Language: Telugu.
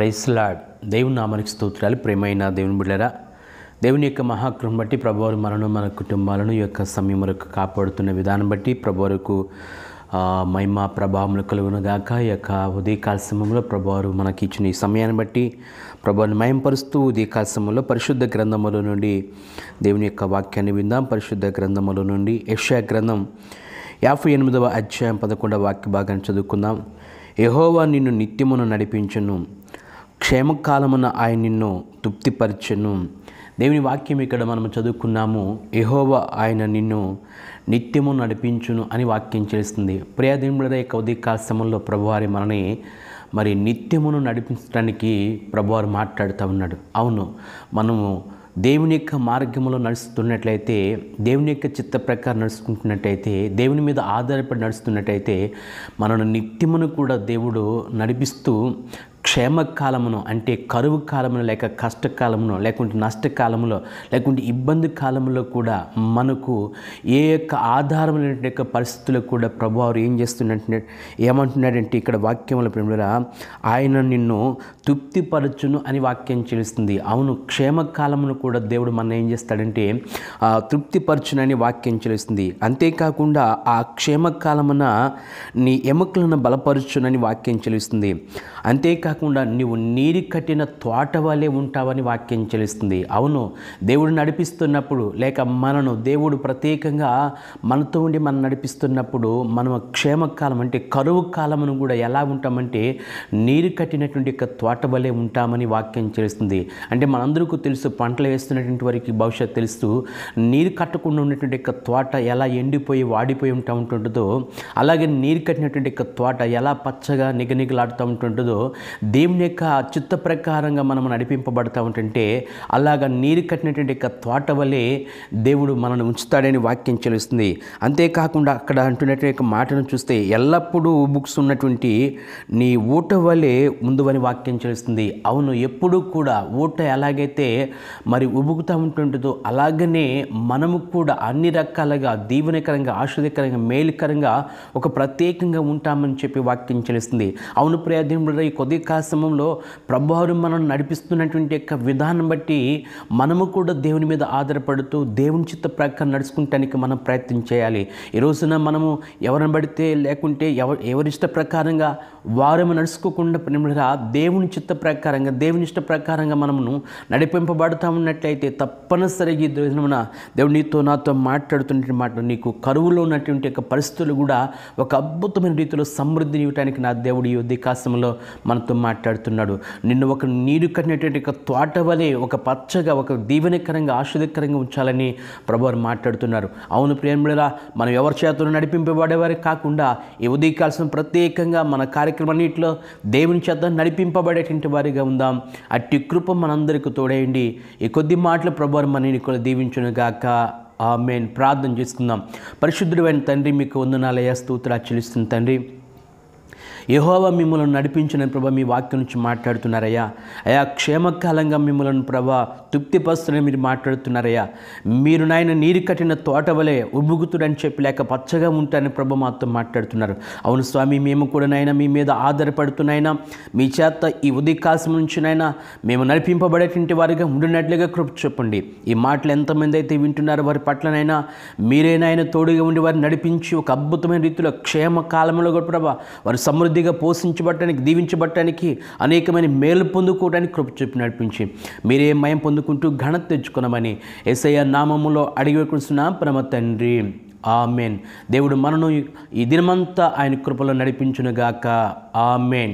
క్రైస్లాడ్ దేవుని నామానికి స్తోత్రాలు ప్రేమైన దేవుని బిడ్డరా దేవుని యొక్క మహాకృపం బట్టి ప్రభువారు మనను మన కుటుంబాలను యొక్క సమయం వరకు కాపాడుతున్న విధానం బట్టి ప్రభువరకు మహిమ ప్రభావములు కలుగునగాక ఈ యొక్క ఉదయకాల సమయంలో ప్రభువారు మనకి ఇచ్చిన ఈ సమయాన్ని బట్టి ప్రభువారిని మయంపరుస్తూ ఉదయకాల సమయంలో పరిశుద్ధ గ్రంథముల నుండి దేవుని యొక్క వాక్యాన్ని విందాం పరిశుద్ధ గ్రంథముల నుండి యక్షా గ్రంథం యాభై ఎనిమిదవ అధ్యాయం పదకొండవ వాక్య భాగాన్ని చదువుకుందాం యహోవా నిన్ను నిత్యమును నడిపించును క్షేమకాలమున ఆయన నిన్ను తృప్తిపరచను దేవుని వాక్యం ఇక్కడ మనం చదువుకున్నాము ఎహోవ ఆయన నిన్ను నిత్యము నడిపించును అని వాక్యం చేస్తుంది ప్రియాదిముల యొక్క ఉదయకాల సమయంలో ప్రభువారి మనని మరి నిత్యమును నడిపించడానికి ప్రభువారు మాట్లాడుతూ ఉన్నాడు అవును మనము దేవుని యొక్క మార్గంలో నడుస్తున్నట్లయితే దేవుని యొక్క చిత్త ప్రకారం నడుచుకుంటున్నట్టయితే దేవుని మీద ఆధారపడి నడుస్తున్నట్టయితే మనను నిత్యమును కూడా దేవుడు నడిపిస్తూ క్షేమకాలమును అంటే కరువు కాలమును లేక కష్టకాలమును లేకుంటే నష్టకాలములో లేకుంటే ఇబ్బంది కాలంలో కూడా మనకు ఏ యొక్క ఆధారం లేని యొక్క పరిస్థితులకు కూడా ప్రభువారు ఏం చేస్తున్నట్టు ఏమంటున్నాడంటే ఇక్కడ వాక్యముల ప్రేమల ఆయన నిన్ను తృప్తిపరచును అని వాక్యం చెలుస్తుంది అవును క్షేమకాలమును కూడా దేవుడు మన ఏం చేస్తాడంటే తృప్తిపరచును అని వాక్యం చెలుస్తుంది అంతేకాకుండా ఆ క్షేమకాలమున నీ ఎముకలను బలపరచునని వాక్యం చెలుస్తుంది అంతేకాక వెతకకుండా నీవు నీరు కట్టిన తోట వలె ఉంటావని వాక్యం చెల్లిస్తుంది అవును దేవుడు నడిపిస్తున్నప్పుడు లేక మనను దేవుడు ప్రత్యేకంగా మనతో ఉండి మనం నడిపిస్తున్నప్పుడు మనం క్షేమకాలం అంటే కరువు కాలమును కూడా ఎలా ఉంటామంటే నీరు కట్టినటువంటి యొక్క తోట వలె ఉంటామని వాక్యం చెల్లిస్తుంది అంటే మనందరికీ తెలుసు పంటలు వేస్తున్నటువంటి వారికి భవిష్యత్తు తెలుసు నీరు కట్టకుండా ఉన్నటువంటి యొక్క తోట ఎలా ఎండిపోయి వాడిపోయి ఉంటా ఉంటుందో అలాగే నీరు కట్టినటువంటి యొక్క తోట ఎలా పచ్చగా నిగనిగలాడుతూ ఉంటుందో దేవుని యొక్క చిత్త ప్రకారంగా మనం నడిపింపబడతా ఉంటుంటే అలాగ నీరు కట్టినటువంటి యొక్క తోట వలె దేవుడు మనల్ని ఉంచుతాడని వాక్యం చెలుస్తుంది అంతేకాకుండా అక్కడ అంటున్నటువంటి యొక్క మాటను చూస్తే ఎల్లప్పుడూ బుక్స్ ఉన్నటువంటి నీ ఊట వలె ముందువని వాక్యం చెలుస్తుంది అవును ఎప్పుడూ కూడా ఊట ఎలాగైతే మరి ఉబుకుతూ ఉంటుంటుందో అలాగనే మనము కూడా అన్ని రకాలుగా దీవనకరంగా ఆశ్రదకరంగా మేలుకరంగా ఒక ప్రత్యేకంగా ఉంటామని చెప్పి వాక్యం చెలుస్తుంది అవును ప్రయాదీముడు ఈ కొద్ది సమయంలో ప్రభువారు మనం నడిపిస్తున్నటువంటి యొక్క విధానం బట్టి మనము కూడా దేవుని మీద ఆధారపడుతూ దేవుని చిత్త ప్రకారం నడుచుకుంటానికి మనం ప్రయత్నం చేయాలి ఈ రోజున మనము ఎవరిని పడితే లేకుంటే ఎవ ఎవరిష్ట ప్రకారంగా వారు నడుచుకోకుండా నిమిడగా దేవుని చిత్త ప్రకారంగా దేవుని ఇష్ట ప్రకారంగా మనము నడిపింపబడుతూ ఉన్నట్లయితే తప్పనిసరిగా ఈ రోజున దేవుడు నీతో నాతో మాట్లాడుతున్న మాట నీకు కరువులో ఉన్నటువంటి యొక్క పరిస్థితులు కూడా ఒక అద్భుతమైన రీతిలో సమృద్ధి ఇవ్వడానికి నా దేవుడు ఈ ఉద్దేకాశంలో మనతో మాట్లాడుతున్నాడు నిన్ను ఒక నీరు కట్టినటువంటి ఒక తోట వలె ఒక పచ్చగా ఒక దీవెనకరంగా ఆశ్రదకరంగా ఉంచాలని ప్రభువారు మాట్లాడుతున్నారు అవును ప్రేమలా మనం ఎవరి చేతులు నడిపింపబడేవారే కాకుండా ఉదయకాల్సిన ప్రత్యేకంగా మన కార్యక్రమాన్నింటిలో దేవుని చేత నడిపింపబడేటువంటి వారిగా ఉందాం అట్టి కృప మనందరికీ తోడేయండి ఈ కొద్ది మాటలు ప్రభువారు మన ఇక్కడ దీవించునుగాక ఆమెన్ ప్రార్థన చేసుకుందాం పరిశుద్ధుడైన తండ్రి మీకు వందనాలయ స్తోత్రాలు చెల్లిస్తుంది తండ్రి యహోవ మిమ్మల్ని నడిపించిన ప్రభ మీ వాక్యం నుంచి మాట్లాడుతున్నారయ్యా అయా క్షేమకాలంగా మిమ్మల్ని ప్రభా తృప్తిపరుస్తున్న మీరు మాట్లాడుతున్నారయ్యా మీరు నాయన నీరు కట్టిన తోట వలె ఉబ్బుగుతుడని చెప్పి లేక పచ్చగా ఉంటారని ప్రభ మాతో మాట్లాడుతున్నారు అవును స్వామి మేము కూడా నాయన మీ మీద ఆధారపడుతున్నాయినా మీ చేత ఈ ఉదయకాశం నుంచి నాయన మేము నడిపింపబడేటువంటి వారిగా ఉండినట్లుగా కృప చెప్పండి ఈ మాటలు ఎంతమంది అయితే వింటున్నారో వారి పట్లనైనా మీరేనాయన తోడుగా ఉండి వారిని నడిపించి ఒక అద్భుతమైన రీతిలో క్షేమ కాలంలో కూడా ప్రభా వారు సమ సమృద్ధిగా పోషించబట్టడానికి దీవించబట్టడానికి అనేకమైన మేలు పొందుకోవడానికి కృప చెప్పి నడిపించి మీరే మయం పొందుకుంటూ ఘనత తెచ్చుకున్నామని ఎస్ఐ నామములో అడిగి వేకుంటున్నాం ప్రమ తండ్రి ఆమెన్ దేవుడు మనను ఈ దినమంతా ఆయన కృపలో నడిపించునుగాక ఆమెన్